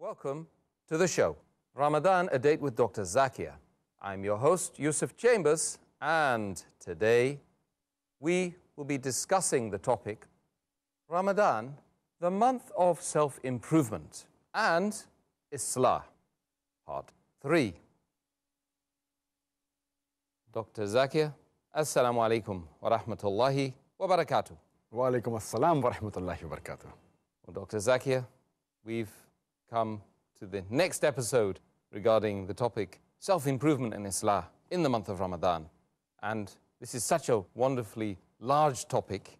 Welcome to the show, Ramadan, a date with Dr. Zakia. I'm your host, Yusuf Chambers, and today we will be discussing the topic Ramadan, the month of self improvement, and Islah, part three. Dr. Zakia, Assalamu alaikum wa rahmatullahi wa barakatuh. Wa alaikum assalam wa rahmatullahi wa barakatuh. Well, Dr. Zakia, we've come to the next episode regarding the topic self improvement in Islam in the month of Ramadan. And this is such a wonderfully large topic.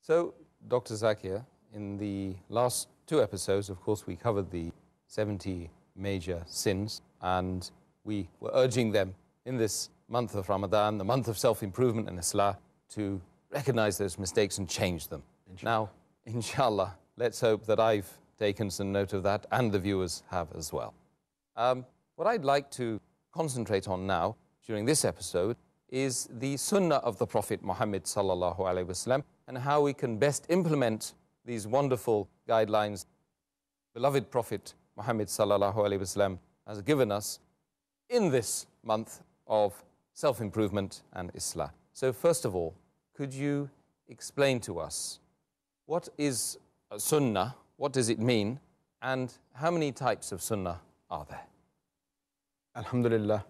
So, Dr. Zakir, in the last two episodes, of course, we covered the 70 major sins, and we were urging them in this month of Ramadan, the month of self improvement in Islam, to recognize those mistakes and change them. Inshallah. Now, inshallah, let's hope that I've taken some note of that, and the viewers have as well. Um, what I'd like to concentrate on now during this episode is the sunnah of the Prophet Muhammad sallallahu wasallam and how we can best implement these wonderful guidelines beloved Prophet Muhammad sallallahu alaihi wasallam has given us in this month of self-improvement and Islam. So first of all, could you explain to us what is sunnah what does it mean? And how many types of sunnah are there? Alhamdulillah,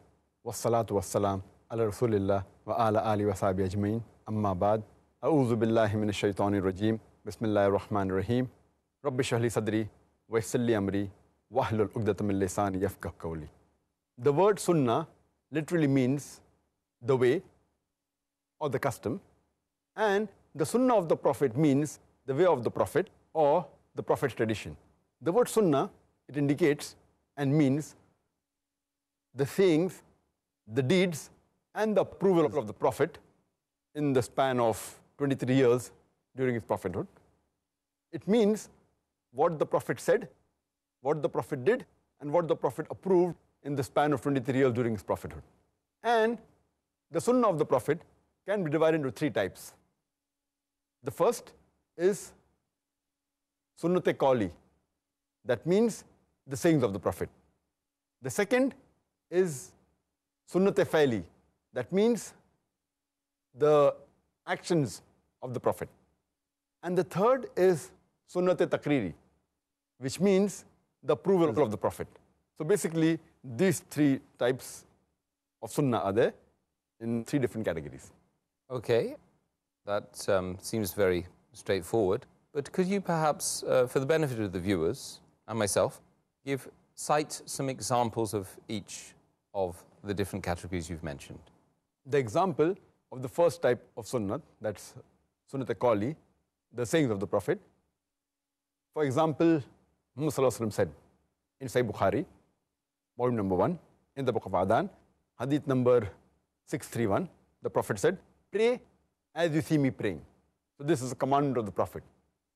wassalatu wassalam, ala rasulillah, wa ala ali wa sahbihi ajmain, amma ba'd. A'udhu billahi minash shaitani rajim, bismillahir rahmanir rahim. Rabbi shahli sadri, wa yassirli amri, wa ahlul uqdatam min lisani yafqah qawli. The word sunnah literally means the way or the custom. And the sunnah of the Prophet means the way of the Prophet or the Prophet's tradition. The word sunnah, it indicates and means the sayings, the deeds, and the approval of the Prophet in the span of 23 years during his prophethood. It means what the Prophet said, what the Prophet did, and what the Prophet approved in the span of 23 years during his prophethood. And the Sunnah of the Prophet can be divided into three types. The first is sunnate qawli. That means the sayings of the Prophet. The second is sunnate faili. That means the actions of the Prophet. And the third is sunnate takriri, which means the approval of the Prophet. So basically, these three types of sunnah are there in three different categories. Okay, that um, seems very straightforward. But could you perhaps, uh, for the benefit of the viewers and myself, give cite some examples of each of the different categories you've mentioned? The example of the first type of sunnat, that's sunnat al-Kali, the sayings of the Prophet. For example, Muhammad said in Sahih Bukhari, volume number one, in the book of Adan, hadith number 631, the Prophet said, pray as you see me praying. So this is a command of the Prophet.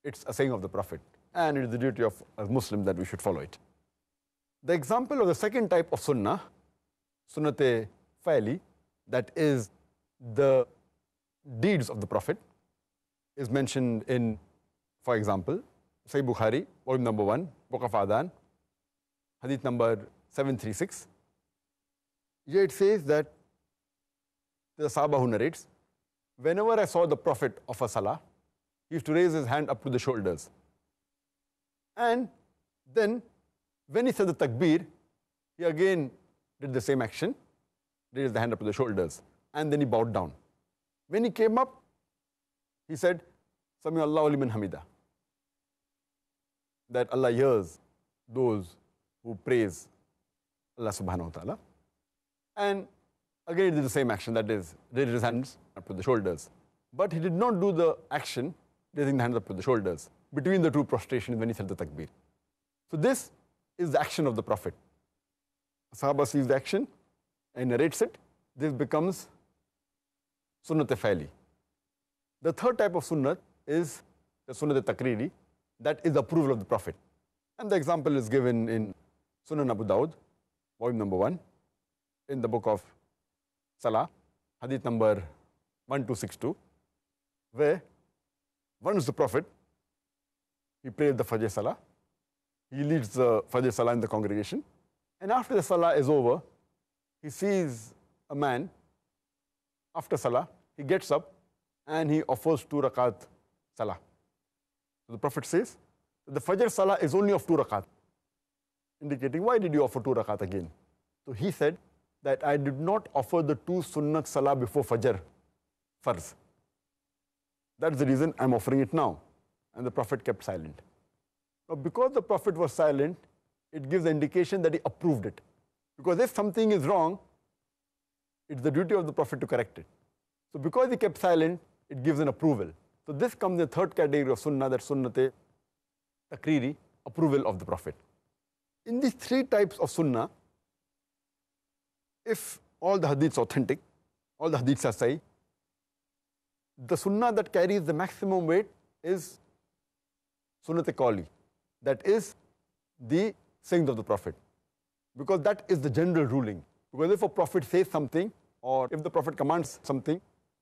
It's a saying of the Prophet and it is the duty of a Muslim that we should follow it. The example of the second type of sunnah, sunnate fa'li, that is the deeds of the Prophet, is mentioned in, for example, Sahih Bukhari, volume number 1, Book of Adhan, hadith number 736. Here it says that the Sahaba who narrates, whenever I saw the Prophet of a Salah, he used to raise his hand up to the shoulders. And then when he said the takbir, he again did the same action, raised the hand up to the shoulders, and then he bowed down. When he came up, he said, Sami Allahu liman hamida. That Allah hears those who praise Allah subhanahu wa ta'ala. And again he did the same action, that is, raised his hands up to the shoulders. But he did not do the action raising the hands up to the shoulders, between the two prostrations when he said the takbir. So this is the action of the Prophet. Sahaba sees the action and narrates it. This becomes sunnat fa'li. The third type of sunnat is the sunnat takriri, that is approval of the Prophet. And the example is given in Sunan Abu Dawud, volume number one, in the book of Salah, hadith number 1262, where one is the prophet. He prayed the Fajr Salah. He leads the Fajr Salah in the congregation. And after the Salah is over, he sees a man. After Salah, he gets up and he offers two rakat Salah. So the prophet says, the Fajr Salah is only of two rakat, indicating why did you offer two rakat again? So he said that I did not offer the two Sunnah Salah before Fajr, Farz. That's the reason I'm offering it now. And the Prophet kept silent. Now, because the Prophet was silent, it gives the indication that he approved it. Because if something is wrong, it's the duty of the Prophet to correct it. So because he kept silent, it gives an approval. So this comes in the third category of sunnah, that sunnate takriri, approval of the Prophet. In these three types of sunnah, if all the hadiths authentic, all the hadiths are sahih, the sunnah that carries the maximum weight is sunnat qawli, that is the sayings of the Prophet. Because that is the general ruling. Because if a Prophet says something, or if the Prophet commands something,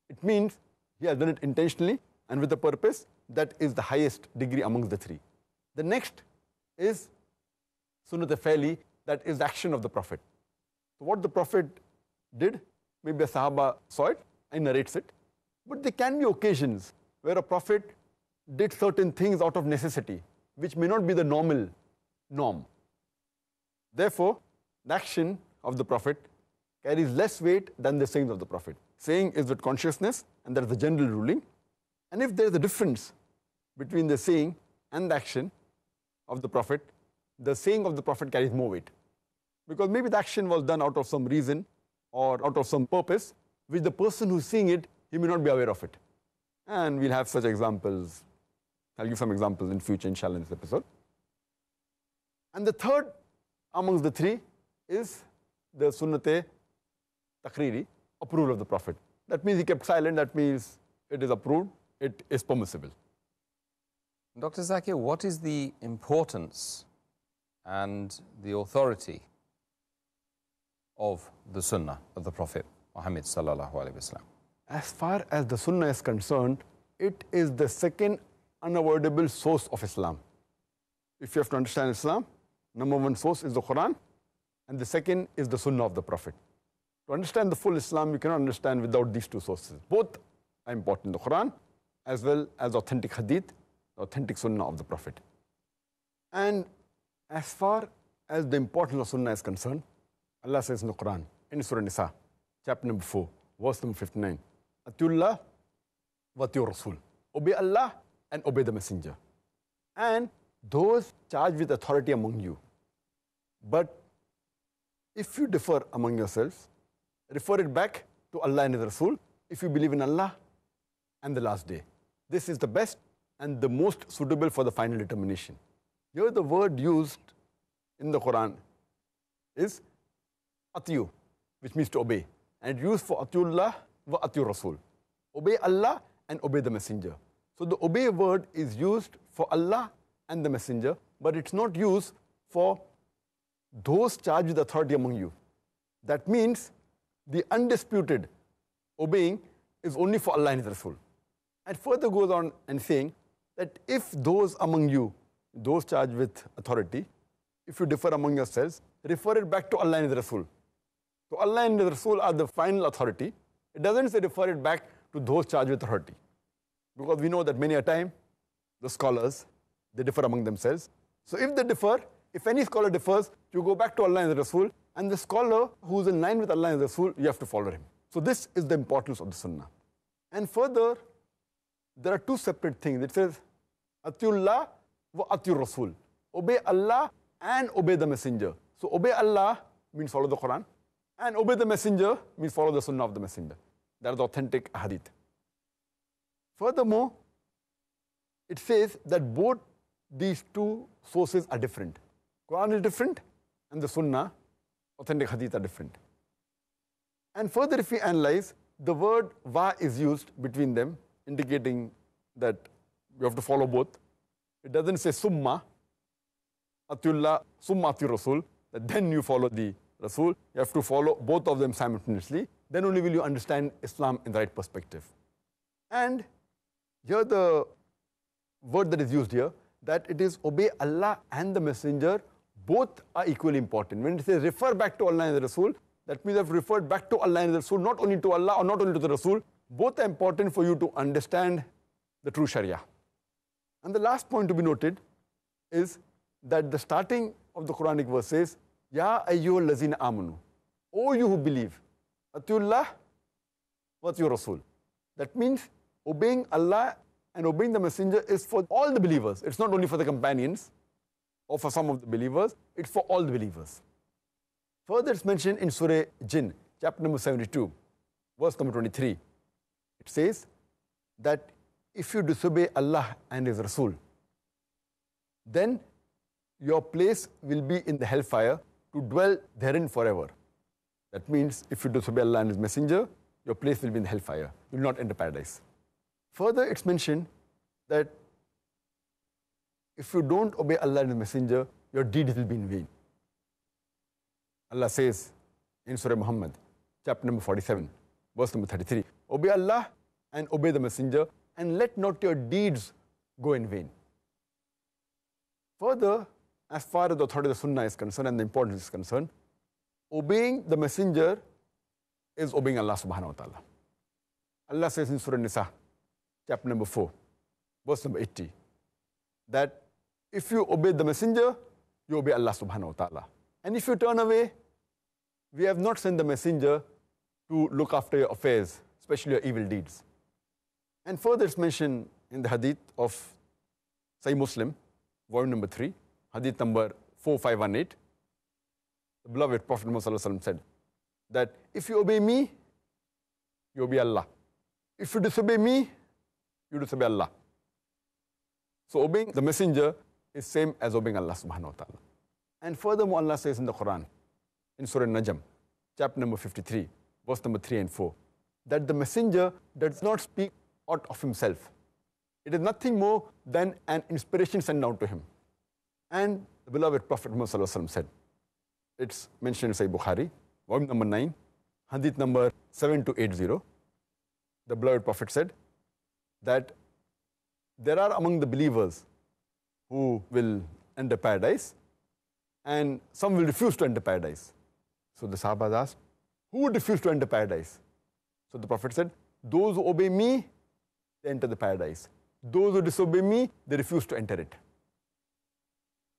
it means he has done it intentionally and with a purpose. That is the highest degree amongst the three. The next is sunnat fa'li, that is the action of the Prophet. So what the Prophet did, maybe a Sahaba saw it and narrates it. But there can be occasions where a prophet did certain things out of necessity, which may not be the normal norm. Therefore, the action of the prophet carries less weight than the saying of the prophet. Saying is with consciousness, and that is the general ruling. And if there is a difference between the saying and the action of the prophet, the saying of the prophet carries more weight. Because maybe the action was done out of some reason or out of some purpose, which the person who's seeing it he may not be aware of it. And we'll have such examples. I'll give some examples in future, inshallah, in this episode. And the third amongst the three is the sunnate takriri, approval of the Prophet. That means he kept silent, that means it is approved, it is permissible. Dr. Zakir, what is the importance and the authority of the Sunnah of the Prophet Muhammad sallallahu wa sallam? As far as the Sunnah is concerned, it is the second unavoidable source of Islam. If you have to understand Islam, number one source is the Quran, and the second is the Sunnah of the Prophet. To understand the full Islam, you cannot understand without these two sources. Both are important, the Quran as well as authentic Hadith, the authentic Sunnah of the Prophet. And as far as the importance of Sunnah is concerned, Allah says in the Quran, in Surah Nisa, chapter number 4, verse number 59, Atiullah Allah, Rasul. Obey Allah and obey the messenger. And those charged with authority among you. But if you differ among yourselves, refer it back to Allah and His Rasul if you believe in Allah and the last day. This is the best and the most suitable for the final determination. Here the word used in the Quran is atiyu, which means to obey. And used for atiullah وَأَطِيُّ Rasul. Obey Allah and obey the messenger. So the obey word is used for Allah and the messenger, but it's not used for those charged with authority among you. That means the undisputed obeying is only for Allah and His Rasul. And further goes on and saying that if those among you, those charged with authority, if you differ among yourselves, refer it back to Allah and His Rasul. So Allah and His Rasul are the final authority, it doesn't say refer it back to those charged with authority. Because we know that many a time, the scholars, they differ among themselves. So if they differ, if any scholar differs, you go back to Allah and the Rasul, and the scholar who is in line with Allah and the Rasul, you have to follow him. So this is the importance of the Sunnah. And further, there are two separate things. It says, Atiullah wa Atiur Rasul. Obey Allah and obey the messenger. So obey Allah means follow the Quran. And obey the messenger means follow the Sunnah of the messenger. That is authentic hadith. Furthermore, it says that both these two sources are different. Quran is different and the Sunnah, authentic hadith are different. And further if we analyze, the word wa is used between them, indicating that you have to follow both. It doesn't say summa, atullah, summa ati rasul, that then you follow the rasul. You have to follow both of them simultaneously then only will you understand Islam in the right perspective. And here the word that is used here, that it is obey Allah and the messenger, both are equally important. When it says refer back to Allah and the Rasul, that means I've referred back to Allah and the Rasul, not only to Allah or not only to the Rasul. Both are important for you to understand the true Sharia. And the last point to be noted is that the starting of the Quranic verse says, Ya ayyuhal lazina amanu. O you who believe. Atullah, what's your Rasul? That means obeying Allah and obeying the messenger is for all the believers. It's not only for the companions or for some of the believers. It's for all the believers. Further, it's mentioned in Surah Jinn, chapter number 72, verse number 23. It says that if you disobey Allah and His Rasul, then your place will be in the hellfire to dwell therein forever. That means if you disobey Allah and His Messenger, your place will be in hellfire. You will not enter paradise. Further, it's mentioned that if you don't obey Allah and His Messenger, your deeds will be in vain. Allah says in Surah Muhammad, chapter number 47, verse number 33, Obey Allah and obey the Messenger, and let not your deeds go in vain. Further, as far as the authority of the Sunnah is concerned and the importance is concerned, obeying the messenger is obeying Allah subhanahu wa ta'ala. Allah says in Surah Nisa, chapter number 4, verse number 80, that if you obey the messenger, you obey Allah subhanahu wa ta'ala. And if you turn away, we have not sent the messenger to look after your affairs, especially your evil deeds. And further it's mentioned in the hadith of Sahih Muslim, volume number 3, hadith number 4518, the beloved Prophet Muhammad said that if you obey me, you obey Allah. If you disobey me, you disobey Allah. So obeying the messenger is same as obeying Allah subhanahu wa ta'ala. And furthermore, Allah says in the Quran, in Surah Najm, chapter number 53, verse number 3 and 4, that the messenger does not speak aught of himself. It is nothing more than an inspiration sent down to him. And the beloved Prophet Muhammad said, it's mentioned in Sahih Bukhari, volume number 9, hadith number 7280. The beloved Prophet said that there are among the believers who will enter paradise and some will refuse to enter paradise. So the Sahabas asked, who would refuse to enter paradise? So the Prophet said, those who obey me, they enter the paradise. Those who disobey me, they refuse to enter it.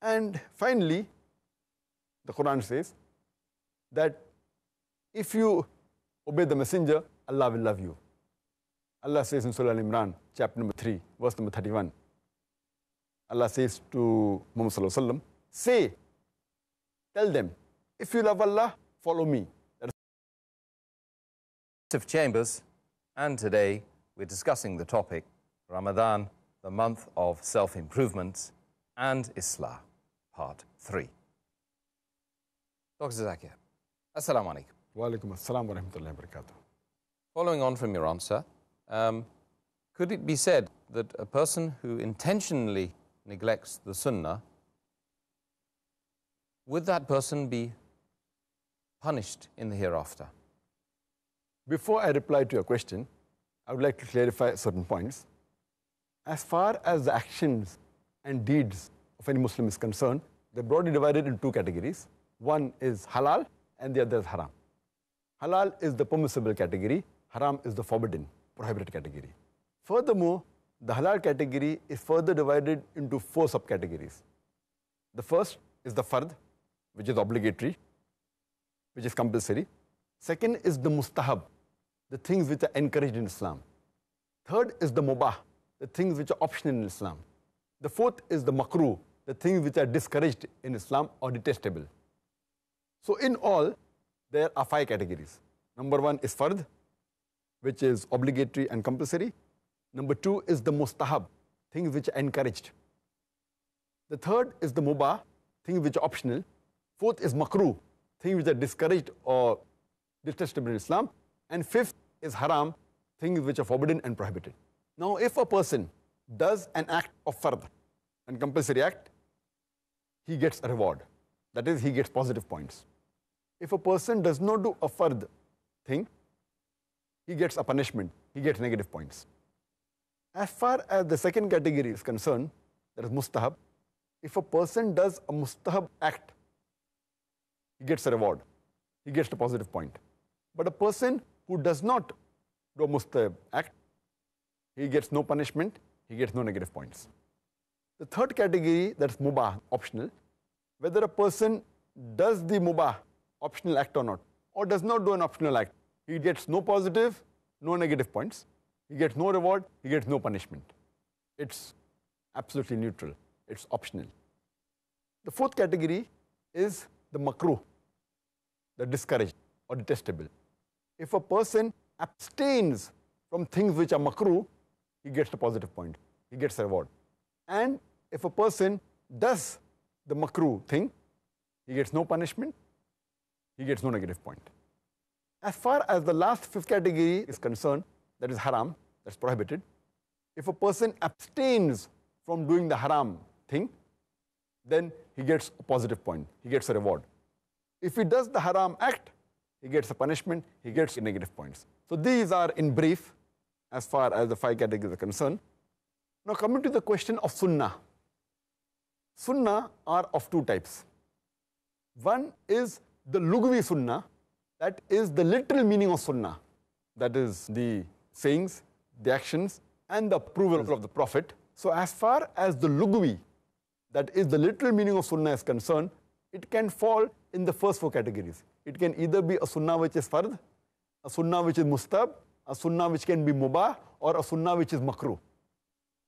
And finally, the Quran says that if you obey the messenger, Allah will love you. Allah says in Surah Al-Imran, chapter number 3, verse number 31, Allah says to Muhammad say, tell them, if you love Allah, follow me. Of Chambers, and today we're discussing the topic Ramadan, the month of self-improvement, and Islam, part 3. Dr. Zakia, Assalamu alaikum. Wa alaikum assalam wa rahmatullahi wa barakatuh. Following on from your answer, um, could it be said that a person who intentionally neglects the sunnah, would that person be punished in the hereafter? Before I reply to your question, I would like to clarify certain points. As far as the actions and deeds of any Muslim is concerned, they're broadly divided into two categories. One is halal and the other is haram. Halal is the permissible category. Haram is the forbidden, prohibited category. Furthermore, the halal category is further divided into four subcategories. The first is the fard, which is obligatory, which is compulsory. Second is the mustahab, the things which are encouraged in Islam. Third is the mubah, the things which are optional in Islam. The fourth is the makruh, the things which are discouraged in Islam or detestable. So in all, there are five categories. Number one is fard, which is obligatory and compulsory. Number two is the mustahab, things which are encouraged. The third is the mubah, things which are optional. Fourth is makruh, things which are discouraged or detestable in Islam. And fifth is haram, things which are forbidden and prohibited. Now, if a person does an act of fard, and compulsory act, he gets a reward. That is, he gets positive points if a person does not do a fard thing, he gets a punishment, he gets negative points. As far as the second category is concerned, that is mustahab, if a person does a mustahab act, he gets a reward, he gets a positive point. But a person who does not do a mustahab act, he gets no punishment, he gets no negative points. The third category, that's mubah, optional, whether a person does the mubah optional act or not, or does not do an optional act, he gets no positive, no negative points. He gets no reward, he gets no punishment. It's absolutely neutral. It's optional. The fourth category is the makruh, the discouraged or detestable. If a person abstains from things which are makruh, he gets a positive point. He gets a reward. And if a person does the makruh thing, he gets no punishment, he gets no negative point. As far as the last fifth category is concerned, that is haram, that's prohibited. If a person abstains from doing the haram thing, then he gets a positive point, he gets a reward. If he does the haram act, he gets a punishment, he gets negative points. So these are in brief as far as the five categories are concerned. Now coming to the question of sunnah. Sunnah are of two types. One is the Lugvi Sunnah, that is the literal meaning of Sunnah. That is the sayings, the actions, and the approval of the Prophet. So as far as the Lugvi, that is the literal meaning of Sunnah is concerned, it can fall in the first four categories. It can either be a Sunnah which is Fard, a Sunnah which is Mustab, a Sunnah which can be Mubah, or a Sunnah which is Makruh.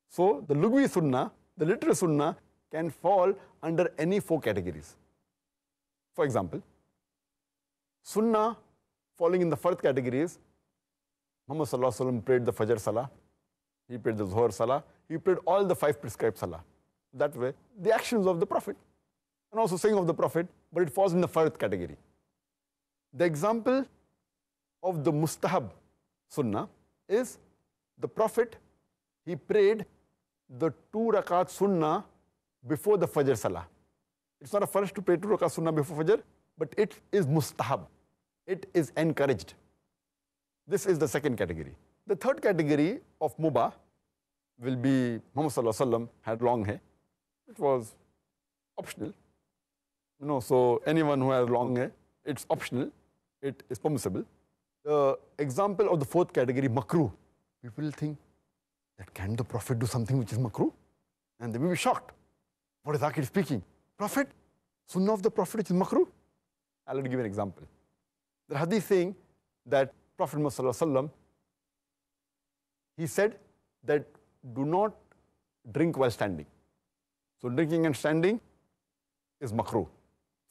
So the Lugvi Sunnah, the literal Sunnah, can fall under any four categories. For example, Sunnah, falling in the first is, Muhammad Sallallahu Alaihi Wasallam prayed the Fajr Salah, he prayed the Zuhr Salah, he prayed all the five prescribed Salah. That way, the actions of the Prophet, and also saying of the Prophet, but it falls in the first category. The example of the Mustahab Sunnah is the Prophet, he prayed the two rakat Sunnah before the Fajr Salah. It's not a first to pray two rakat Sunnah before Fajr, but it is Mustahab it is encouraged. This is the second category. The third category of muba will be Muhammad had long hair, which was optional. You know, so anyone who has long hair, it's optional, it is permissible. The example of the fourth category, makruh, people think that can the Prophet do something which is makruh? And they will be shocked. What is Akhir speaking? Prophet? Sunnah of the Prophet which is makruh? I'll give an example. The hadith saying that Prophet Muhammad he said that do not drink while standing. So drinking and standing is makruh.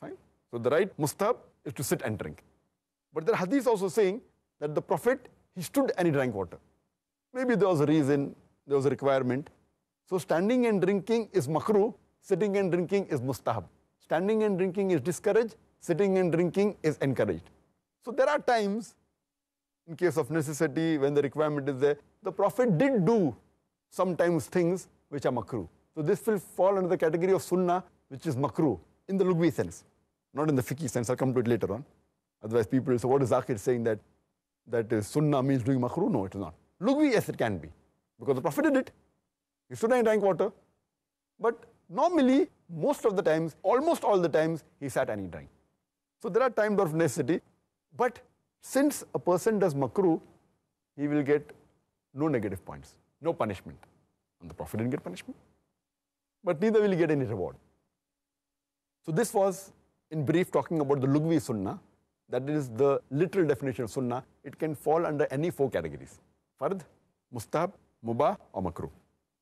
Fine. So the right mustab is to sit and drink. But the hadith also saying that the Prophet, he stood and he drank water. Maybe there was a reason, there was a requirement. So standing and drinking is makruh, sitting and drinking is mustahab. Standing and drinking is discouraged, sitting and drinking is encouraged. So there are times, in case of necessity, when the requirement is there, the Prophet did do sometimes things which are makruh. So this will fall under the category of sunnah, which is makruh, in the lugwi sense, not in the fiqhi sense. I'll come to it later on. Otherwise, people will say, what is Zakir saying that, that sunnah means doing makruh? No, it is not. Lugwi, yes, it can be, because the Prophet did it. He stood and drank water. But normally, most of the times, almost all the times, he sat and he drank. So there are times of necessity but since a person does makruh, he will get no negative points, no punishment. And the Prophet didn't get punishment, but neither will he get any reward. So this was, in brief, talking about the Lugvi Sunnah. That is the literal definition of Sunnah. It can fall under any four categories. Fard, Mustab, Mubah or Makruh.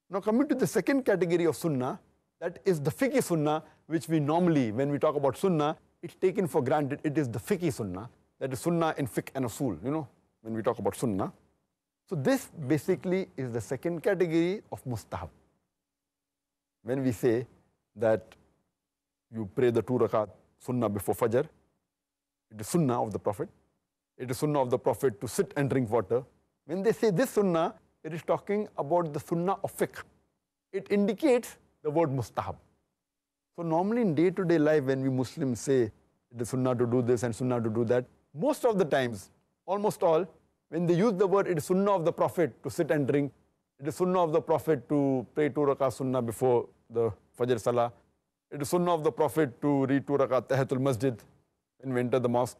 Now coming to the second category of Sunnah, that is the Fiqh Sunnah, which we normally, when we talk about Sunnah, it's taken for granted it is the Fiqh Sunnah that is sunnah in fiqh and usul, you know, when we talk about sunnah. So this basically is the second category of mustahab. When we say that you pray the two rakat sunnah before fajr, it is sunnah of the Prophet. It is sunnah of the Prophet to sit and drink water. When they say this sunnah, it is talking about the sunnah of fiqh. It indicates the word mustahab. So normally in day-to-day life when we Muslims say it is sunnah to do this and sunnah to do that, most of the times, almost all, when they use the word, it is sunnah of the Prophet to sit and drink. It is sunnah of the Prophet to pray two rakah sunnah before the Fajr Salah. It is sunnah of the Prophet to read two rakah tahatul masjid when we enter the mosque.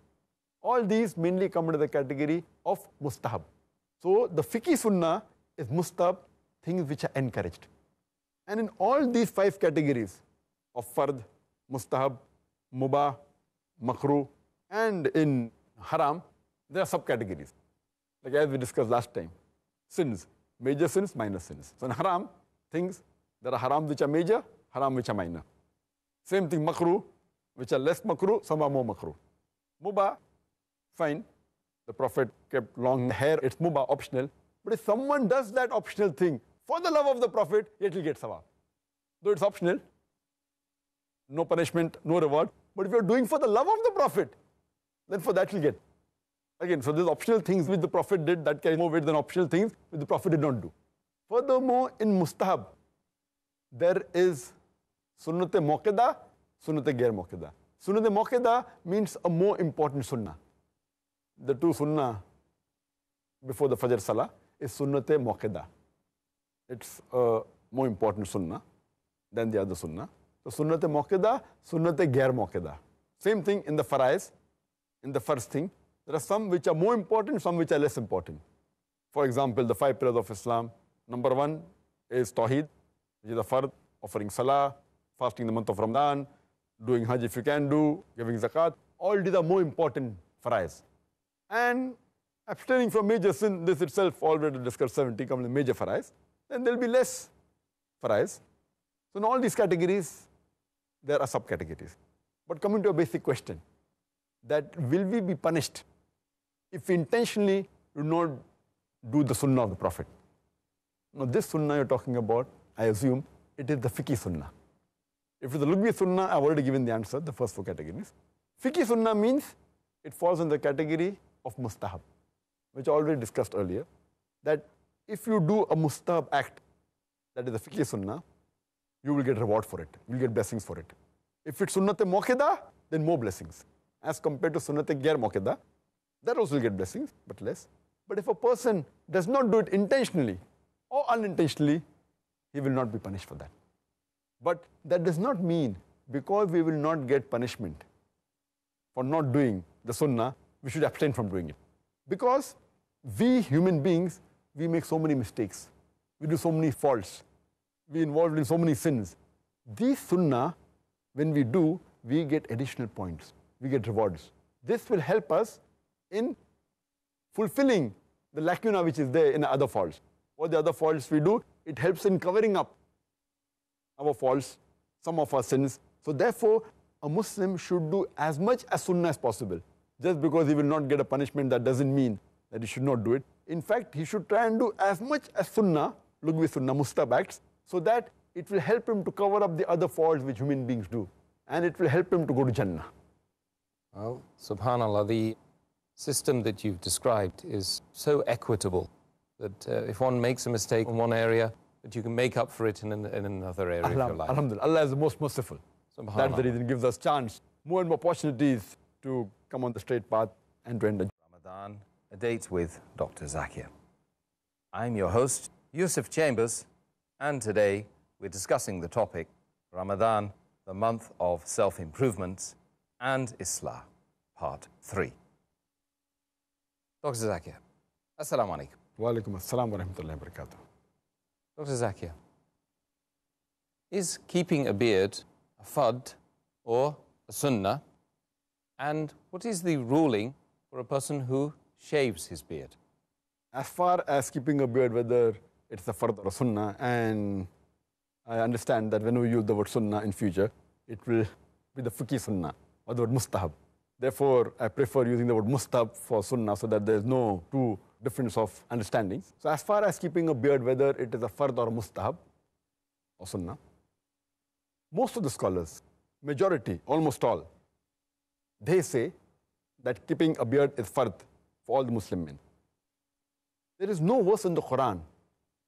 All these mainly come under the category of mustahab. So the fiqh sunnah is mustahab, things which are encouraged. And in all these five categories of fard, mustahab, mubah, makruh, and in haram, there are subcategories, like as we discussed last time. Sins, major sins, minor sins. So in haram, things, there are harams which are major, haram which are minor. Same thing, makruh, which are less makruh, some are more makruh. Mubah, fine, the Prophet kept long hair, it's mubah, optional. But if someone does that optional thing for the love of the Prophet, it will get sawab. Though it's optional, no punishment, no reward. But if you're doing for the love of the Prophet, then for that you'll get. Again, so there's optional things which the Prophet did that carry more weight than optional things which the Prophet did not do. Furthermore, in mustahab, there is sunnat-e muqadda, sunnat-e ghair muqadda. Sunnat-e muqadda means a more important sunnah. The two sunnah before the Fajr Salah is sunnat-e muqadda. It's a more important sunnah than the other sunnah. So sunnat-e muqadda, sunnat-e ghair muqadda. Same thing in the farais, in the first thing. There are some which are more important, some which are less important. For example, the five pillars of Islam. Number one is Tawheed, which is the fard, offering salah, fasting the month of Ramadan, doing hajj if you can do, giving zakat. All these are more important us. And abstaining from major sin, this itself already discussed 70 come in major fara'is. Then there'll be less fara'is. So in all these categories, there are subcategories. But coming to a basic question, that will we be punished if we intentionally do not do the sunnah of the Prophet? Now this sunnah you're talking about, I assume, it is the fiqh sunnah. If it's the lugvi sunnah, I've already given the answer, the first four categories. Fiqh sunnah means it falls in the category of mustahab, which I already discussed earlier, that if you do a mustahab act, that is the fiqh sunnah, you will get reward for it. You will get blessings for it. If it's sunnah te mokhida then more blessings as compared to sunnat ghar mokeda, that also will get blessings, but less. But if a person does not do it intentionally or unintentionally, he will not be punished for that. But that does not mean because we will not get punishment for not doing the sunnah, we should abstain from doing it. Because we human beings, we make so many mistakes. We do so many faults. We involved in so many sins. These sunnah, when we do, we get additional points we get rewards. This will help us in fulfilling the lacuna which is there in other faults. What the other faults we do, it helps in covering up our faults, some of our sins. So therefore, a Muslim should do as much as sunnah as possible. Just because he will not get a punishment, that doesn't mean that he should not do it. In fact, he should try and do as much as sunnah, lugwi sunnah, mustab acts, so that it will help him to cover up the other faults which human beings do. And it will help him to go to Jannah. Well, subhanAllah, the system that you've described is so equitable that uh, if one makes a mistake in one area, that you can make up for it in, in another area Alham, of your life. Alhamdulillah, Allah is the most merciful. That's the reason gives us chance, more and more opportunities to come on the straight path and to end the Ramadan, a date with Dr. Zakir. I'm your host, Yusuf Chambers, and today we're discussing the topic Ramadan, the month of self-improvements, and Islam, Part 3. Dr. Zakia, Assalamu alaikum. Wa alaikum assalam wa rahmatullahi wa barakatuh. Dr. Zakia, is keeping a beard a fad or a sunnah? And what is the ruling for a person who shaves his beard? As far as keeping a beard, whether it's a fard or a sunnah, and I understand that when we use the word sunnah in future, it will be the fiqh sunnah or the word mustahab. Therefore, I prefer using the word mustab for sunnah so that there's no two difference of understanding. So as far as keeping a beard, whether it is a fard or mustahab or sunnah, most of the scholars, majority, almost all, they say that keeping a beard is fard for all the Muslim men. There is no verse in the Quran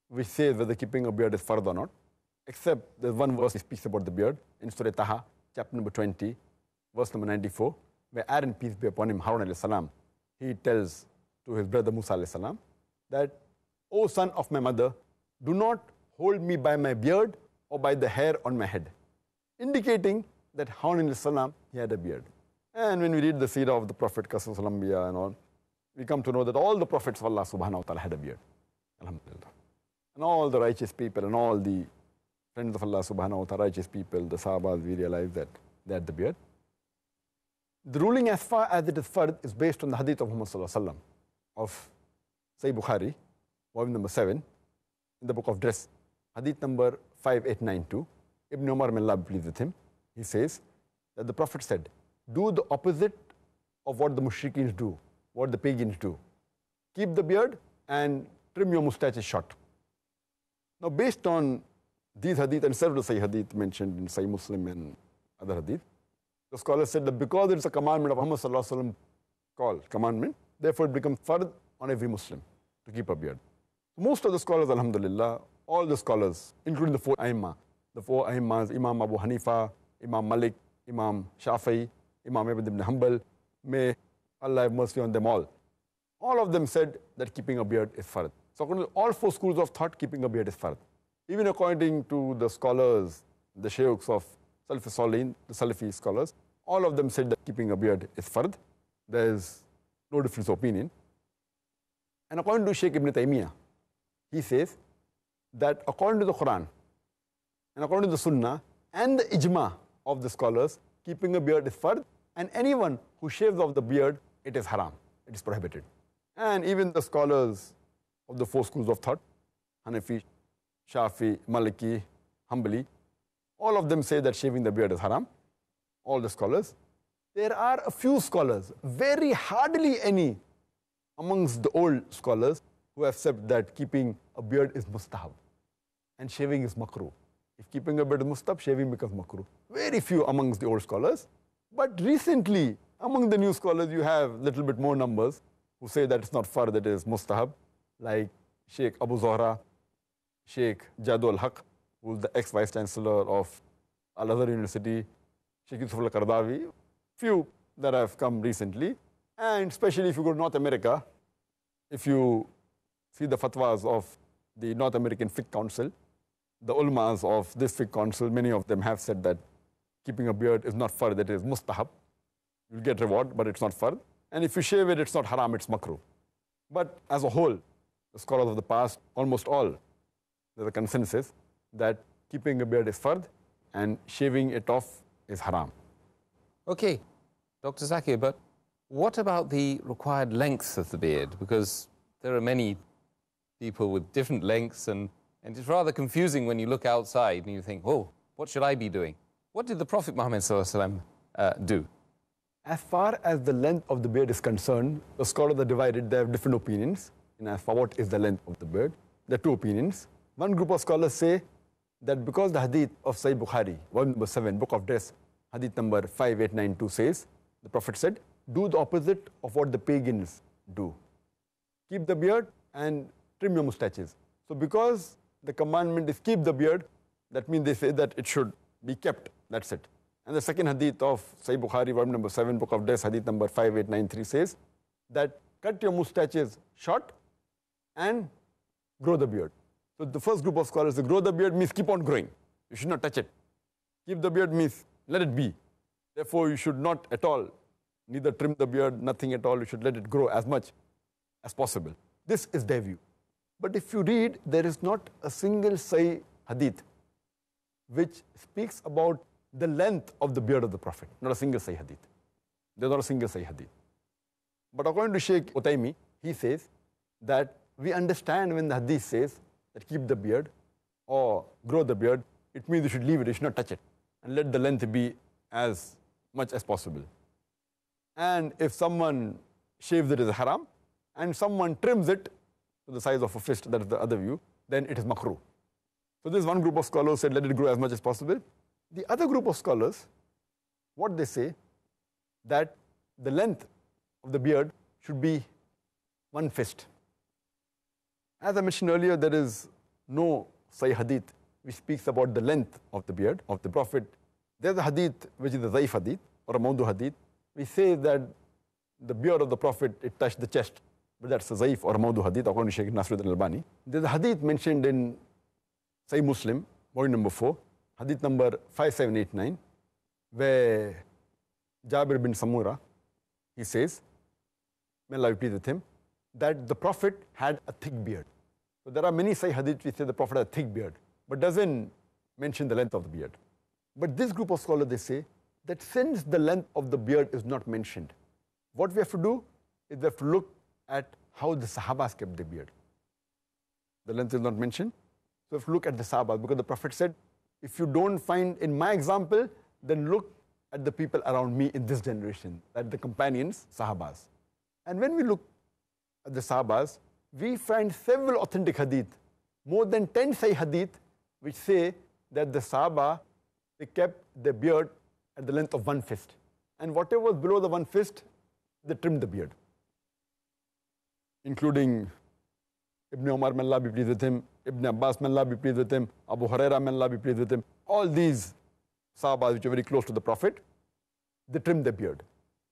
which says whether keeping a beard is fard or not, except there's one verse which speaks about the beard in Surah Taha, chapter number 20, verse number 94, where Aaron, peace be upon him, Harun salam, he tells to his brother Musa salam that, O son of my mother, do not hold me by my beard or by the hair on my head, indicating that Harun salam, he had a beard. And when we read the seerah of the Prophet Qasim Salambiya and all, we come to know that all the prophets of Allah subhanahu wa ta'ala had a beard. Alhamdulillah. And all the righteous people and all the friends of Allah subhanahu wa ta'ala, righteous people, the Sahabas, we realize that they had the beard. The ruling as far as it is fard is based on the hadith of Muhammad of Sahih Bukhari, volume number 7, in the book of dress, hadith number 5892. Ibn Umar, may Allah with him, he says that the Prophet said, do the opposite of what the mushrikins do, what the pagans do. Keep the beard and trim your mustaches short. Now, based on these hadith and several Sahih hadith mentioned in Sahih Muslim and other hadith, the scholars said that because it's a commandment of Muhammad call, commandment, therefore it becomes fard on every Muslim to keep a beard. Most of the scholars, alhamdulillah, all the scholars, including the four Aimma, the four Aimmas, Imam Abu Hanifa, Imam Malik, Imam Shafi'i, Imam Ibn Ibn Hanbal, may Allah have mercy on them all. All of them said that keeping a beard is fard. So according to all four schools of thought, keeping a beard is fard. Even according to the scholars, the sheikhs of Salafi the Salafi scholars, all of them said that keeping a beard is fard. There is no difference of opinion. And according to Sheikh Ibn Taymiyyah, he says that according to the Quran and according to the Sunnah and the Ijma of the scholars, keeping a beard is fard and anyone who shaves off the beard, it is haram, it is prohibited. And even the scholars of the four schools of thought, Hanafi, Shafi, Maliki, Hanbali, all of them say that shaving the beard is haram, all the scholars. There are a few scholars, very hardly any amongst the old scholars who accept that keeping a beard is mustahab and shaving is makruh. If keeping a beard is mustahab, shaving becomes makruh. Very few amongst the old scholars. But recently, among the new scholars, you have a little bit more numbers who say that it's not far, that it is mustahab, like Sheikh Abu Zohra, Sheikh Jadul Haq, who's the ex-vice chancellor of Al-Azhar University, Sheikh Yusuf al-Qardawi, few that have come recently. And especially if you go to North America, if you see the fatwas of the North American Fiqh Council, the ulmas of this Fiqh Council, many of them have said that keeping a beard is not fard, that is mustahab. You'll get reward, but it's not fard. And if you shave it, it's not haram, it's makruh. But as a whole, the scholars of the past, almost all, there's a consensus that keeping a beard is fard and shaving it off is haram. Okay, Dr. Zaki, but what about the required length of the beard? Because there are many people with different lengths, and, and it's rather confusing when you look outside and you think, oh, what should I be doing? What did the Prophet Muhammad uh, do? As far as the length of the beard is concerned, the scholars are divided. They have different opinions. And as far what is the length of the beard, there are two opinions. One group of scholars say that because the hadith of Sahih Bukhari, seven, book of dress, hadith number 5892 says, the Prophet said, do the opposite of what the pagans do. Keep the beard and trim your mustaches. So because the commandment is keep the beard, that means they say that it should be kept. That's it. And the second hadith of Sahih Bukhari, volume number 7, book of death, hadith number 5893 says that cut your mustaches short and grow the beard. So the first group of scholars say, grow the beard means keep on growing. You should not touch it. Keep the beard means let it be. Therefore, you should not at all, neither trim the beard, nothing at all. You should let it grow as much as possible. This is their view. But if you read, there is not a single Sahih hadith which speaks about the length of the beard of the Prophet. Not a single Sahih hadith. There's not a single Sahih hadith. But according to Sheikh Utaimi, he says that we understand when the hadith says that keep the beard or grow the beard, it means you should leave it, you should not touch it. And let the length be as much as possible. And if someone shaves it as a haram, and someone trims it to the size of a fist, that is the other view, then it is makruh. So this one group of scholars said let it grow as much as possible. The other group of scholars, what they say, that the length of the beard should be one fist. As I mentioned earlier, there is no Sahih Hadith which speaks about the length of the beard of the Prophet. There's a Hadith which is the Zaif Hadith or a Maundu Hadith We say that the beard of the Prophet, it touched the chest. But that's a Zaif or a Maundu Hadith according to Sheikh Nasruddin al-Albani. There's a Hadith mentioned in Sahih Muslim, volume number 4, Hadith number 5789, where Jabir bin Samura, he says, may Allah be pleased with him, that the Prophet had a thick beard. So there are many Sahih Hadith which say the Prophet had a thick beard, but doesn't mention the length of the beard. But this group of scholars, they say that since the length of the beard is not mentioned, what we have to do is we have to look at how the Sahabas kept the beard. The length is not mentioned. So if you look at the Sahabas, because the Prophet said, if you don't find in my example, then look at the people around me in this generation, at the companions, Sahabas. And when we look the Sahabas, we find several authentic hadith, more than 10 Sahih hadith, which say that the Sahaba, they kept their beard at the length of one fist. And whatever was below the one fist, they trimmed the beard, including Ibn Umar, may Allah be pleased with him, Ibn Abbas, may Allah be pleased with him, Abu Huraira, may Allah be pleased with him. All these Sahabas, which are very close to the Prophet, they trimmed their beard.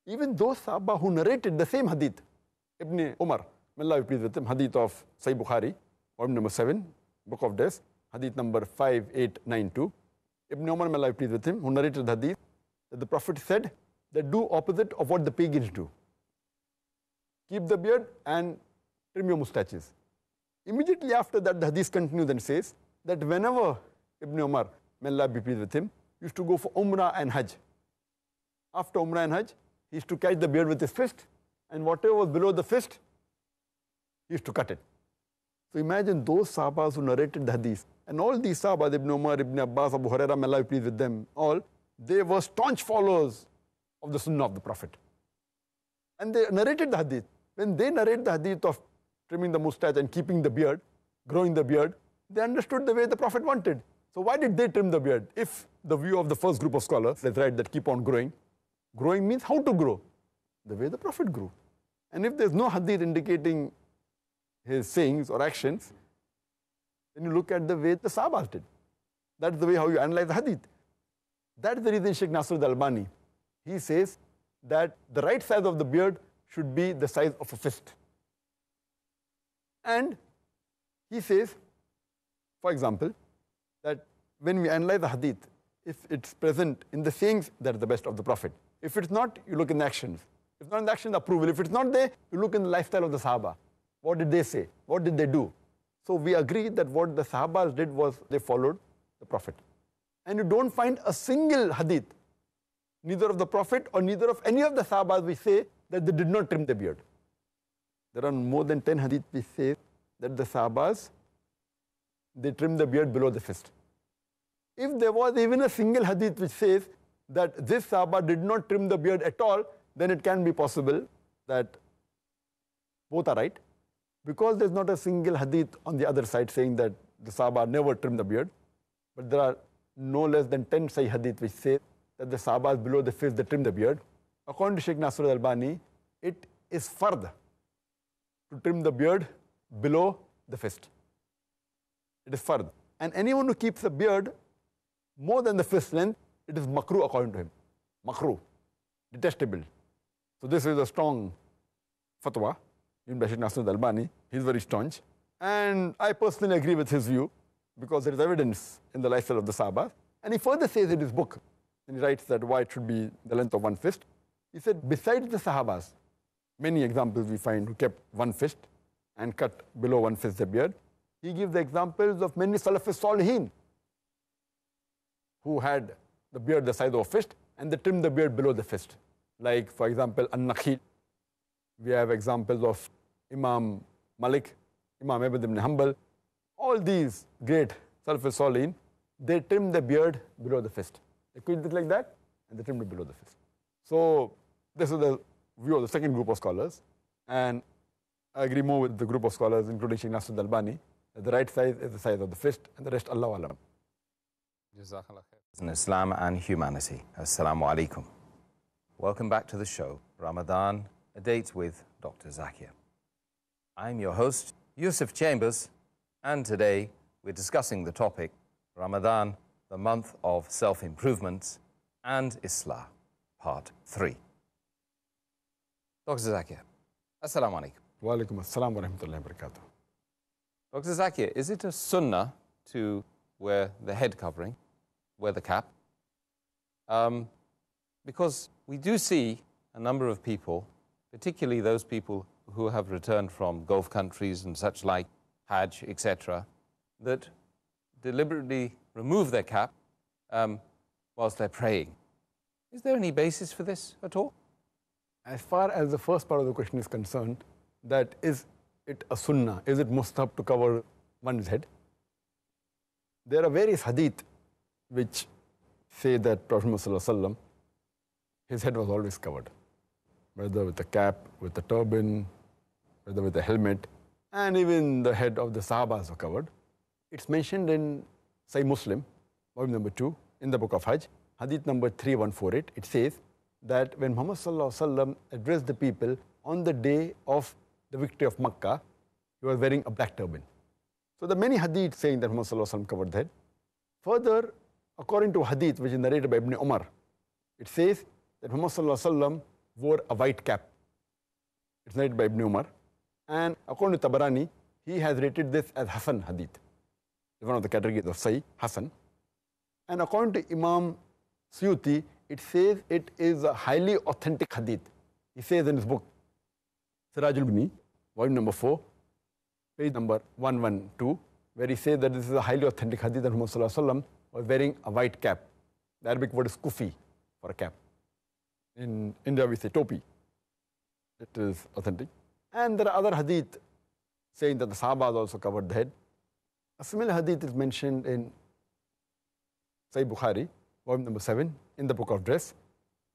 Even those Sahaba who narrated the same hadith, Ibn Umar, may Allah be with him, hadith of Sahih Bukhari, volume number 7, book of death, hadith number 5892. Ibn Umar, may Allah be with him, who narrated the hadith, that the Prophet said, that do opposite of what the pagans do. Keep the beard and trim your moustaches. Immediately after that, the hadith continues and says that whenever Ibn Umar, may Allah be pleased with him, used to go for Umrah and Hajj. After Umrah and Hajj, he used to catch the beard with his fist and whatever was below the fist, he used to cut it. So imagine those Sahabas who narrated the Hadith. And all these Sahabas, Ibn Umar, Ibn Abbas, Abu Huraira, may Allah be pleased with them, all, they were staunch followers of the Sunnah of the Prophet. And they narrated the Hadith. When they narrate the Hadith of trimming the mustache and keeping the beard, growing the beard, they understood the way the Prophet wanted. So why did they trim the beard? If the view of the first group of scholars, that's write that keep on growing, growing means how to grow the way the Prophet grew. And if there's no hadith indicating his sayings or actions, then you look at the way the Sahabas did. That's the way how you analyze the hadith. That's the reason Sheikh Nasrud al-Albani, he says that the right size of the beard should be the size of a fist. And he says, for example, that when we analyze the hadith, if it's present in the sayings, that's the best of the Prophet. If it's not, you look in the actions. If not in the action, the approval. If it's not there, you look in the lifestyle of the Sahaba. What did they say? What did they do? So we agree that what the Sahabas did was they followed the Prophet. And you don't find a single hadith, neither of the Prophet or neither of any of the Sahabas, we say that they did not trim the beard. There are more than 10 hadith we say that the Sahabas, they trim the beard below the fist. If there was even a single hadith which says that this Sahaba did not trim the beard at all, then it can be possible that both are right because there's not a single hadith on the other side saying that the Sahaba never trimmed the beard, but there are no less than 10 Sahih hadith which say that the Sahabas below the fifth they trim the beard. According to Sheikh Nasr al-Albani, it is fard to trim the beard below the fist. It is fard. And anyone who keeps the beard more than the fist length, it is makruh according to him. Makruh, detestable. So this is a strong fatwa in Bashir Nasrud al-Albani. He's very staunch. And I personally agree with his view because there is evidence in the lifestyle of the Sahaba. And he further says in his book, and he writes that why it should be the length of one fist. He said, besides the Sahabas, many examples we find who kept one fist and cut below one fist their beard. He gives the examples of many Salafis Salihin who had the beard the size of a fist and they trimmed the beard below the fist like, for example, An-Nakhil. We have examples of Imam Malik, Imam Ibn ibn Hanbal. All these great Salafis Salihin, they trim the beard below the fist. They cut it like that, and they trimmed it below the fist. So this is the view of the second group of scholars. And I agree more with the group of scholars, including Sheikh Nasrud Albani, that the right size is the size of the fist, and the rest Allah Alam. In Islam and humanity. Assalamu alaikum. Welcome back to the show, Ramadan, a date with Dr. Zakir. I'm your host, Yusuf Chambers, and today we're discussing the topic Ramadan, the month of self improvement and Islam, part three. Dr. Zakir, Assalamu alaikum. Wa alaikum assalam wa rahmatullahi wa barakatuh. Dr. Zakir, is it a sunnah to wear the head covering, wear the cap? Um, because we do see a number of people, particularly those people who have returned from Gulf countries and such like, Hajj, etc., that deliberately remove their cap um, whilst they're praying. Is there any basis for this at all? As far as the first part of the question is concerned, that is it a sunnah? Is it mustahab to cover one's head? There are various hadith which say that Prophet Muhammad his head was always covered, whether with a cap, with a turban, whether with a helmet, and even the head of the Sahabas were covered. It's mentioned in Sahih Muslim, volume number 2, in the book of Hajj, hadith number 3148. It says that when Muhammad sallam addressed the people on the day of the victory of Makkah, he was wearing a black turban. So there are many hadith saying that Muhammad sallam covered the head. Further, according to hadith which is narrated by Ibn Umar, it says that Muhammad wore a white cap. It's narrated by Ibn Umar. And according to Tabarani, he has rated this as Hasan Hadith, one of the categories of Sahih, Hasan. And according to Imam Suyuti, it says it is a highly authentic Hadith. He says in his book, al-Bani, volume number 4, page number 112, where he says that this is a highly authentic Hadith that Muhammad was wearing a white cap. The Arabic word is kufi for a cap. In India, we say topi. It is authentic. And there are other hadith saying that the sahabas also covered the head. A similar hadith is mentioned in Sahih Bukhari, volume number 7, in the book of dress.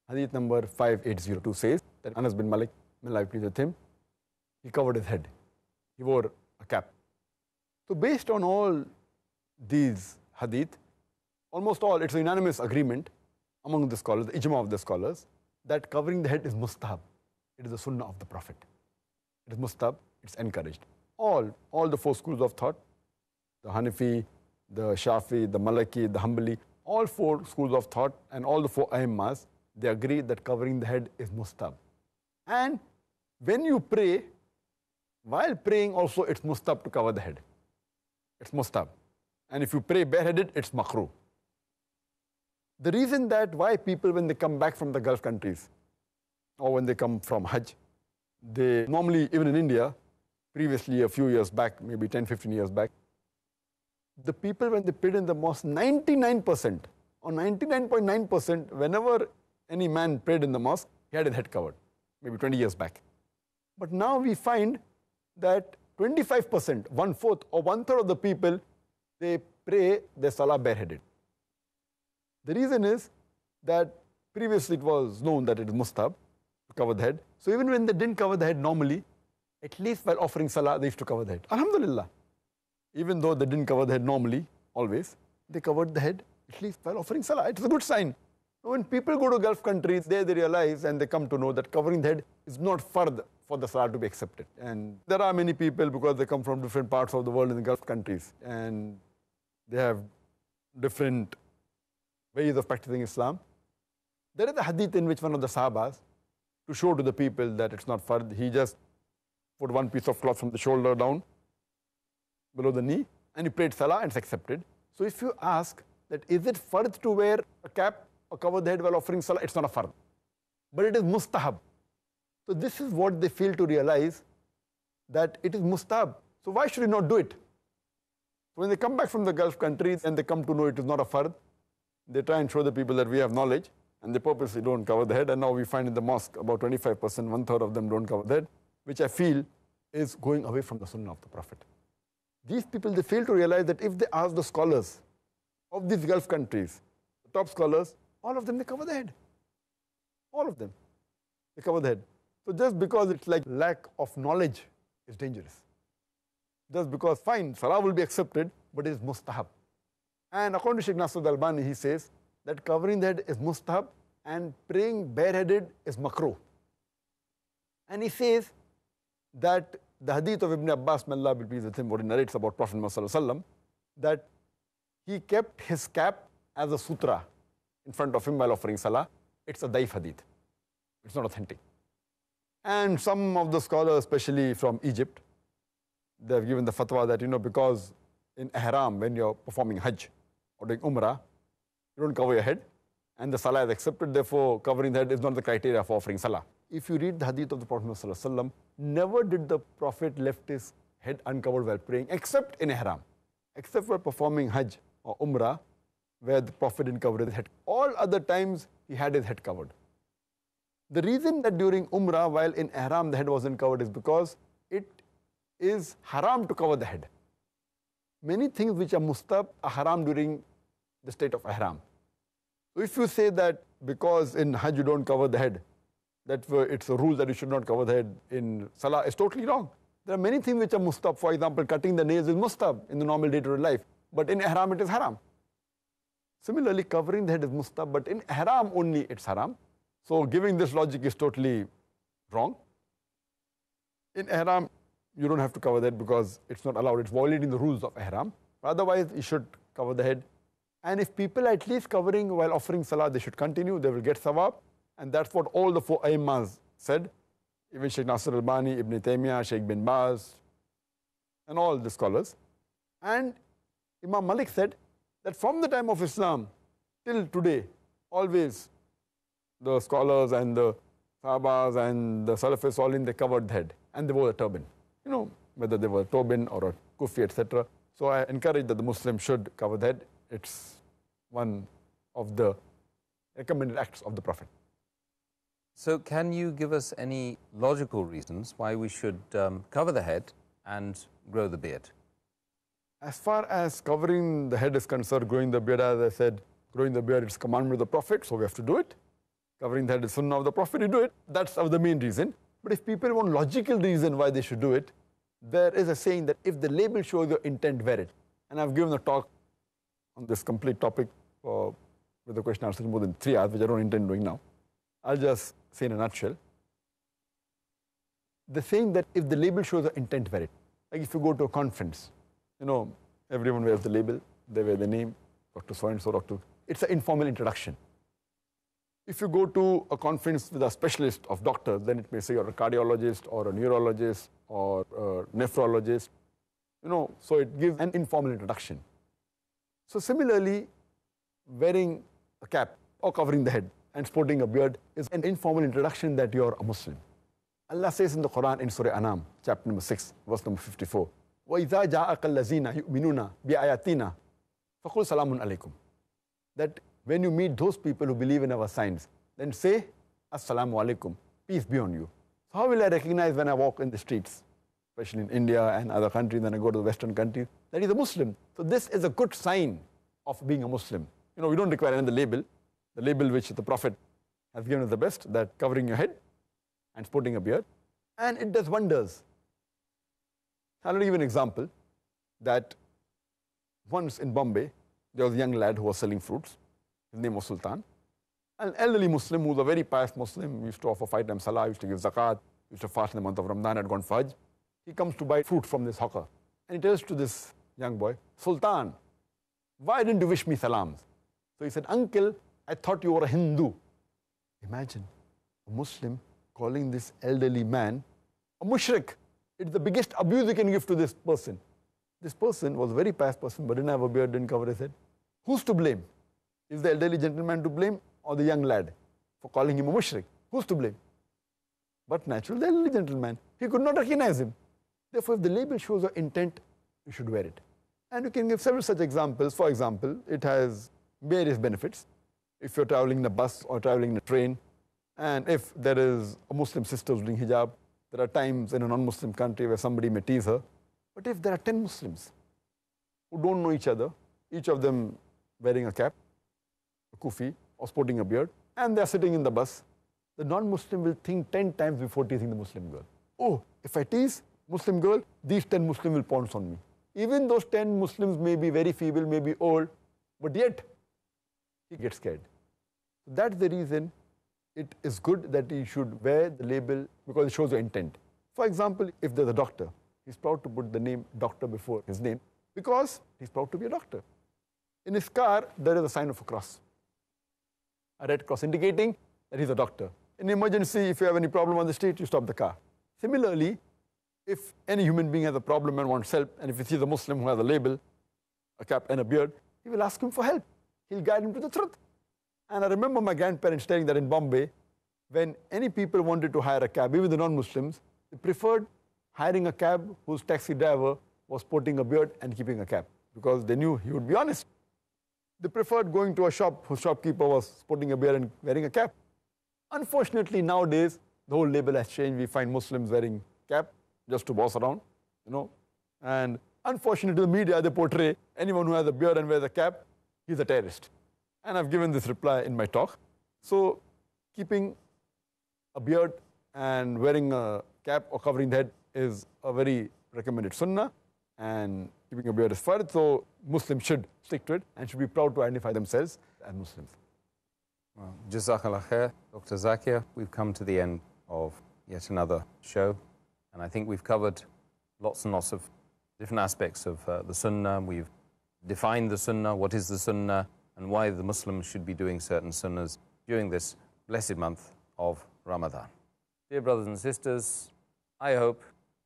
Hadith number 5802 says that Anas bin Malik, may Allah be with him, he covered his head. He wore a cap. So based on all these hadith, almost all, it's a unanimous agreement among the scholars, the ijma of the scholars, that covering the head is mustahab. It is the sunnah of the Prophet. It is mustahab, it's encouraged. All, all the four schools of thought, the Hanafi, the Shafi, the Maliki, the Hanbali, all four schools of thought and all the four Ahimmas, they agree that covering the head is mustahab. And when you pray, while praying also it's mustahab to cover the head. It's mustahab. And if you pray bareheaded, it's makruh. The reason that why people, when they come back from the Gulf countries or when they come from Hajj, they normally, even in India, previously a few years back, maybe 10, 15 years back, the people when they prayed in the mosque, 99% or 99.9%, percent whenever any man prayed in the mosque, he had his head covered, maybe 20 years back. But now we find that 25%, one-fourth or one-third of the people, they pray their salah bareheaded. The reason is that previously it was known that it is mustab to cover the head. So even when they didn't cover the head normally, at least while offering salah, they used to cover the head. Alhamdulillah. Even though they didn't cover the head normally, always, they covered the head at least while offering salah. It's a good sign. When people go to Gulf countries, there they realize and they come to know that covering the head is not further for the salah to be accepted. And there are many people because they come from different parts of the world in the Gulf countries and they have different ways of practicing Islam. There is a hadith in which one of the Sahabas, to show to the people that it's not fard, he just put one piece of cloth from the shoulder down below the knee and he prayed salah and it's accepted. So if you ask that is it fard to wear a cap or cover the head while offering salah, it's not a fard. But it is mustahab. So this is what they fail to realize that it is mustahab. So why should you not do it? So when they come back from the Gulf countries and they come to know it is not a fard, they try and show the people that we have knowledge, and they purposely don't cover the head. And now we find in the mosque about 25%, one third of them don't cover the head, which I feel is going away from the sunnah of the Prophet. These people, they fail to realize that if they ask the scholars of these Gulf countries, the top scholars, all of them, they cover the head. All of them, they cover the head. So just because it's like lack of knowledge is dangerous. Just because, fine, salah will be accepted, but it is mustahab. And according to Sheikh Nasrud al-Bani, he says that covering the head is mustahab and praying bareheaded is makruh. And he says that the hadith of Ibn Abbas, may Allah be pleased with him, what he narrates about Prophet Muhammad that he kept his cap as a sutra in front of him while offering salah. It's a daif hadith. It's not authentic. And some of the scholars, especially from Egypt, they have given the fatwa that, you know, because in ihram, when you're performing hajj, or doing umrah, you don't cover your head and the salah is accepted. Therefore, covering the head is not the criteria for offering salah. If you read the hadith of the Prophet Muhammad never did the Prophet left his head uncovered while praying except in ihram, except for performing hajj or umrah where the Prophet didn't cover his head. All other times he had his head covered. The reason that during Umrah, while in Ihram, the head wasn't covered is because it is haram to cover the head. Many things which are mustab are haram during the state of ihram. So if you say that because in Hajj you don't cover the head, that it's a rule that you should not cover the head in Salah, it's totally wrong. There are many things which are mustab. For example, cutting the nails is mustab in the normal day-to-day life. But in ihram, it is haram. Similarly, covering the head is mustab, but in haram only it's haram. So giving this logic is totally wrong. In ihram, you don't have to cover that because it's not allowed. It's violating the rules of ihram. Otherwise, you should cover the head and if people are at least covering while offering salah, they should continue, they will get sawab. And that's what all the four imams said. Even Sheikh Nasir al-Bani, Ibn Taymiyyah, Sheikh bin Baz, and all the scholars. And Imam Malik said that from the time of Islam till today, always the scholars and the Sahabas and the Salafis all in, they covered head and they wore a turban. You know, whether they were a turban or a kufi, etc. So I encourage that the Muslim should cover the head it's one of the recommended acts of the Prophet. So can you give us any logical reasons why we should um, cover the head and grow the beard? As far as covering the head is concerned, growing the beard, as I said, growing the beard is commandment of the Prophet, so we have to do it. Covering the head is sunnah of the Prophet, you do it. That's the main reason. But if people want logical reason why they should do it, there is a saying that if the label shows your intent, wear it. And I've given a talk on this complete topic uh, with the question answering more than three hours, which I don't intend doing now. I'll just say in a nutshell. The saying that if the label shows the intent for it, like if you go to a conference, you know, everyone wears the label, they wear the name, Dr. So-and-so, Dr. It's an informal introduction. If you go to a conference with a specialist of doctors, then it may say you're a cardiologist or a neurologist or a nephrologist. You know, so it gives an informal introduction. So similarly, wearing a cap or covering the head and sporting a beard is an informal introduction that you are a Muslim. Allah says in the Quran in Surah Anam, chapter number 6, verse number 54, al جَاءَكَ الَّذِينَ bi بِآيَاتِنَا فَقُلْ سَلَامٌ عَلَيْكُمْ That when you meet those people who believe in our signs, then say, Assalamu alaikum, peace be on you. So how will I recognize when I walk in the streets? especially in India and other countries, then I go to the Western countries, that he's a Muslim. So this is a good sign of being a Muslim. You know, we don't require another label. The label which the Prophet has given is the best, that covering your head and sporting a beard. And it does wonders. I'll give you an example that once in Bombay, there was a young lad who was selling fruits. His name was Sultan. An elderly Muslim who was a very pious Muslim, used to offer five times salah, used to give zakat, used to fast in the month of Ramadan, had gone Fajr. He comes to buy fruit from this hawker. And he tells to this young boy, Sultan, why didn't you wish me salams? So he said, Uncle, I thought you were a Hindu. Imagine a Muslim calling this elderly man a mushrik. It's the biggest abuse you can give to this person. This person was a very past person, but didn't have a beard, didn't cover his head. Who's to blame? Is the elderly gentleman to blame or the young lad for calling him a mushrik? Who's to blame? But naturally, the elderly gentleman. He could not recognize him. Therefore, if the label shows your intent, you should wear it. And you can give several such examples. For example, it has various benefits. If you're traveling in a bus or traveling in a train, and if there is a Muslim sister doing hijab, there are times in a non-Muslim country where somebody may tease her. But if there are 10 Muslims who don't know each other, each of them wearing a cap, a kufi, or sporting a beard, and they're sitting in the bus, the non-Muslim will think 10 times before teasing the Muslim girl. Oh, if I tease, Muslim girl, these 10 Muslims will pounce on me. Even those 10 Muslims may be very feeble, may be old, but yet he gets scared. That's the reason it is good that he should wear the label because it shows your intent. For example, if there's a doctor, he's proud to put the name doctor before his name because he's proud to be a doctor. In his car, there is a sign of a cross, a red cross indicating that he's a doctor. In emergency, if you have any problem on the street, you stop the car. Similarly, if any human being has a problem and wants help, and if he sees a Muslim who has a label, a cap, and a beard, he will ask him for help. He'll guide him to the truth. And I remember my grandparents telling that in Bombay, when any people wanted to hire a cab, even the non-Muslims, they preferred hiring a cab whose taxi driver was sporting a beard and keeping a cap because they knew he would be honest. They preferred going to a shop whose shopkeeper was sporting a beard and wearing a cap. Unfortunately, nowadays, the whole label has changed. We find Muslims wearing cap, just to boss around, you know. And unfortunately, the media, they portray anyone who has a beard and wears a cap, he's a terrorist. And I've given this reply in my talk. So keeping a beard and wearing a cap or covering the head is a very recommended sunnah. And keeping a beard is fard, so Muslims should stick to it and should be proud to identify themselves as Muslims. Jazakallah khair, Dr. Zakir. We've come to the end of yet another show. And I think we've covered lots and lots of different aspects of uh, the Sunnah. We've defined the Sunnah, what is the Sunnah, and why the Muslims should be doing certain Sunnahs during this blessed month of Ramadan. Dear brothers and sisters, I hope,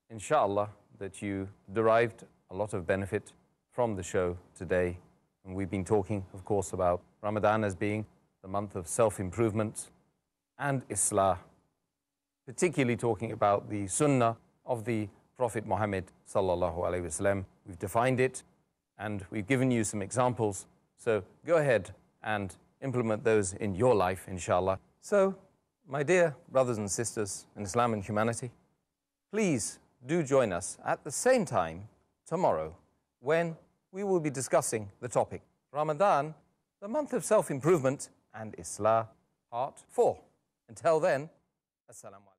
inshallah, that you derived a lot of benefit from the show today. And we've been talking, of course, about Ramadan as being the month of self improvement and Islah particularly talking about the sunnah of the Prophet Muhammad sallallahu alaihi wasallam. We've defined it and we've given you some examples. So go ahead and implement those in your life, inshallah. So, my dear brothers and sisters in Islam and humanity, please do join us at the same time tomorrow when we will be discussing the topic Ramadan, the month of self improvement and Islam. part 4. Until then, assalamu